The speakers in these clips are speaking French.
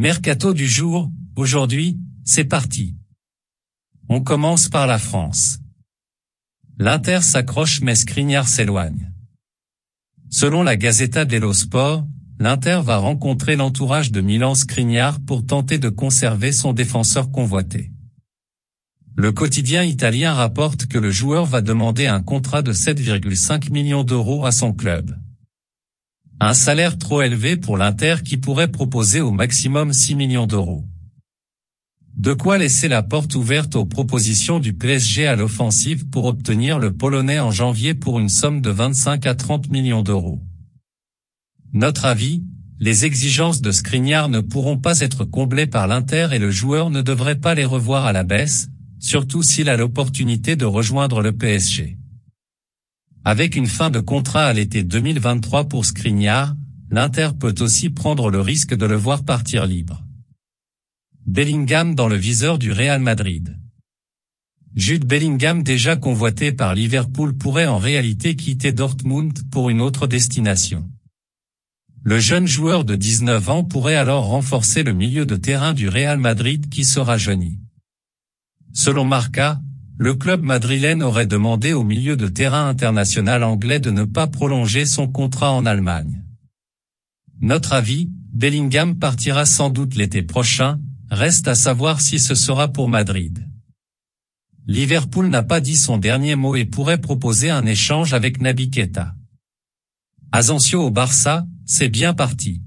Mercato du jour, aujourd'hui, c'est parti. On commence par la France. L'Inter s'accroche mais Skriniar s'éloigne. Selon la Gazzetta dello Sport, l'Inter va rencontrer l'entourage de Milan Skriniar pour tenter de conserver son défenseur convoité. Le quotidien italien rapporte que le joueur va demander un contrat de 7,5 millions d'euros à son club. Un salaire trop élevé pour l'Inter qui pourrait proposer au maximum 6 millions d'euros. De quoi laisser la porte ouverte aux propositions du PSG à l'offensive pour obtenir le Polonais en janvier pour une somme de 25 à 30 millions d'euros. Notre avis, les exigences de Skriniar ne pourront pas être comblées par l'Inter et le joueur ne devrait pas les revoir à la baisse, surtout s'il a l'opportunité de rejoindre le PSG. Avec une fin de contrat à l'été 2023 pour Skriniar, l'Inter peut aussi prendre le risque de le voir partir libre. Bellingham dans le viseur du Real Madrid. Jude Bellingham déjà convoité par Liverpool pourrait en réalité quitter Dortmund pour une autre destination. Le jeune joueur de 19 ans pourrait alors renforcer le milieu de terrain du Real Madrid qui sera jauni. Selon Marca, le club madrilène aurait demandé au milieu de terrain international anglais de ne pas prolonger son contrat en Allemagne. Notre avis, Bellingham partira sans doute l'été prochain, reste à savoir si ce sera pour Madrid. Liverpool n'a pas dit son dernier mot et pourrait proposer un échange avec Naby Keita. Asensio au Barça, c'est bien parti.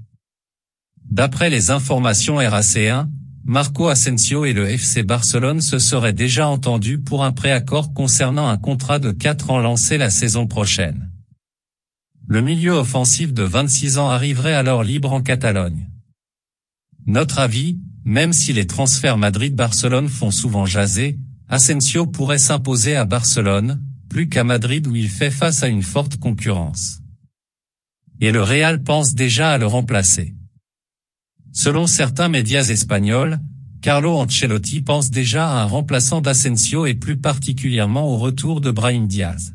D'après les informations RAC1, Marco Asensio et le FC Barcelone se seraient déjà entendus pour un préaccord concernant un contrat de 4 ans lancé la saison prochaine. Le milieu offensif de 26 ans arriverait alors libre en Catalogne. Notre avis, même si les transferts Madrid-Barcelone font souvent jaser, Asensio pourrait s'imposer à Barcelone, plus qu'à Madrid où il fait face à une forte concurrence. Et le Real pense déjà à le remplacer. Selon certains médias espagnols, Carlo Ancelotti pense déjà à un remplaçant d'Asensio et plus particulièrement au retour de Brahim Diaz.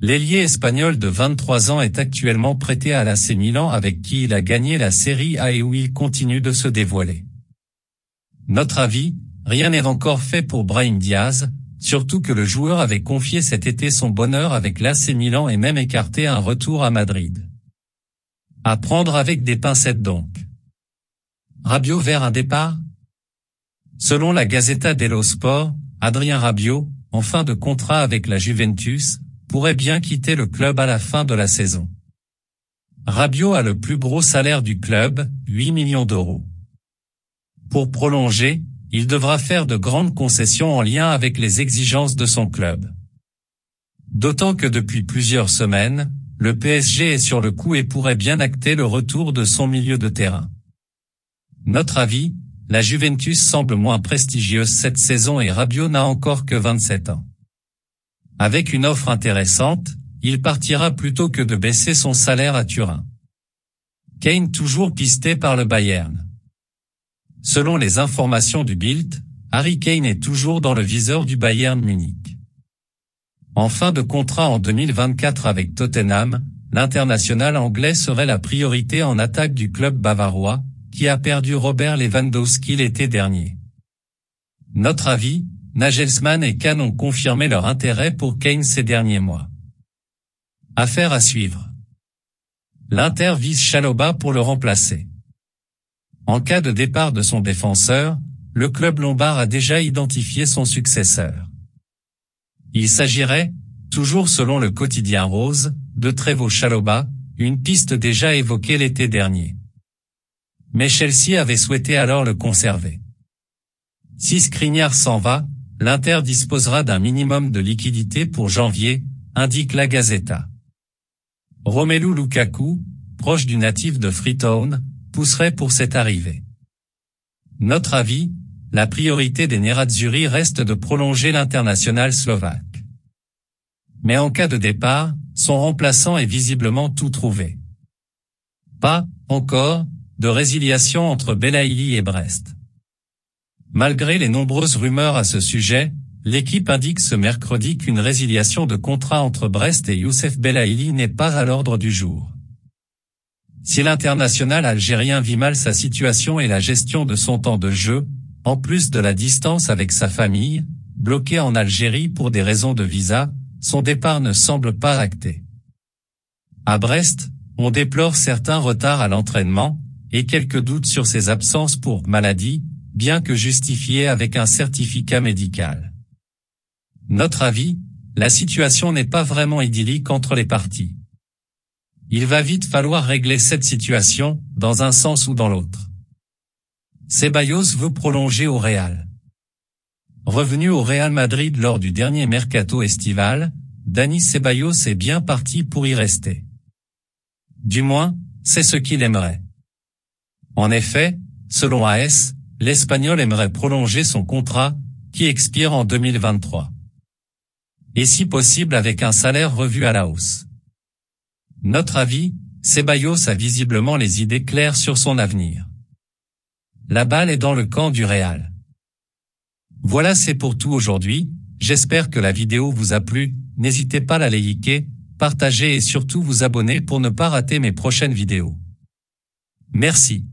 L'ailier espagnol de 23 ans est actuellement prêté à l'AC Milan avec qui il a gagné la Série A et où il continue de se dévoiler. Notre avis, rien n'est encore fait pour Brahim Diaz, surtout que le joueur avait confié cet été son bonheur avec l'AC Milan et même écarté un retour à Madrid. À prendre avec des pincettes donc. Rabiot vers un départ Selon la Gazzetta dello Sport, Adrien Rabio, en fin de contrat avec la Juventus, pourrait bien quitter le club à la fin de la saison. Rabio a le plus gros salaire du club, 8 millions d'euros. Pour prolonger, il devra faire de grandes concessions en lien avec les exigences de son club. D'autant que depuis plusieurs semaines, le PSG est sur le coup et pourrait bien acter le retour de son milieu de terrain. Notre avis, la Juventus semble moins prestigieuse cette saison et Rabiot n'a encore que 27 ans. Avec une offre intéressante, il partira plutôt que de baisser son salaire à Turin. Kane toujours pisté par le Bayern. Selon les informations du Bild, Harry Kane est toujours dans le viseur du Bayern Munich. En fin de contrat en 2024 avec Tottenham, l'international anglais serait la priorité en attaque du club bavarois, qui a perdu Robert Lewandowski l'été dernier. Notre avis, Nagelsmann et Kahn ont confirmé leur intérêt pour Kane ces derniers mois. Affaire à suivre. L'Inter vise Chaloba pour le remplacer. En cas de départ de son défenseur, le club lombard a déjà identifié son successeur. Il s'agirait, toujours selon le quotidien Rose, de trévaux Chaloba, une piste déjà évoquée l'été dernier mais Chelsea avait souhaité alors le conserver. Si Skriniar s'en va, l'Inter disposera d'un minimum de liquidité pour janvier, indique la Gazeta. Romelu Lukaku, proche du natif de Freetown, pousserait pour cette arrivée. Notre avis, la priorité des Nerazzurri reste de prolonger l'international slovaque. Mais en cas de départ, son remplaçant est visiblement tout trouvé. Pas, encore, de résiliation entre Belaïli et Brest. Malgré les nombreuses rumeurs à ce sujet, l'équipe indique ce mercredi qu'une résiliation de contrat entre Brest et Youssef Belaïli n'est pas à l'ordre du jour. Si l'international algérien vit mal sa situation et la gestion de son temps de jeu, en plus de la distance avec sa famille, bloquée en Algérie pour des raisons de visa, son départ ne semble pas acté. À Brest, on déplore certains retards à l'entraînement, et quelques doutes sur ses absences pour maladie, bien que justifiées avec un certificat médical. Notre avis, la situation n'est pas vraiment idyllique entre les parties. Il va vite falloir régler cette situation, dans un sens ou dans l'autre. Ceballos veut prolonger au Real. Revenu au Real Madrid lors du dernier mercato estival, Dani Ceballos est bien parti pour y rester. Du moins, c'est ce qu'il aimerait. En effet, selon AS, l'Espagnol aimerait prolonger son contrat, qui expire en 2023. Et si possible avec un salaire revu à la hausse. Notre avis, Ceballos a visiblement les idées claires sur son avenir. La balle est dans le camp du Real. Voilà c'est pour tout aujourd'hui, j'espère que la vidéo vous a plu, n'hésitez pas à la liker, partager et surtout vous abonner pour ne pas rater mes prochaines vidéos. Merci.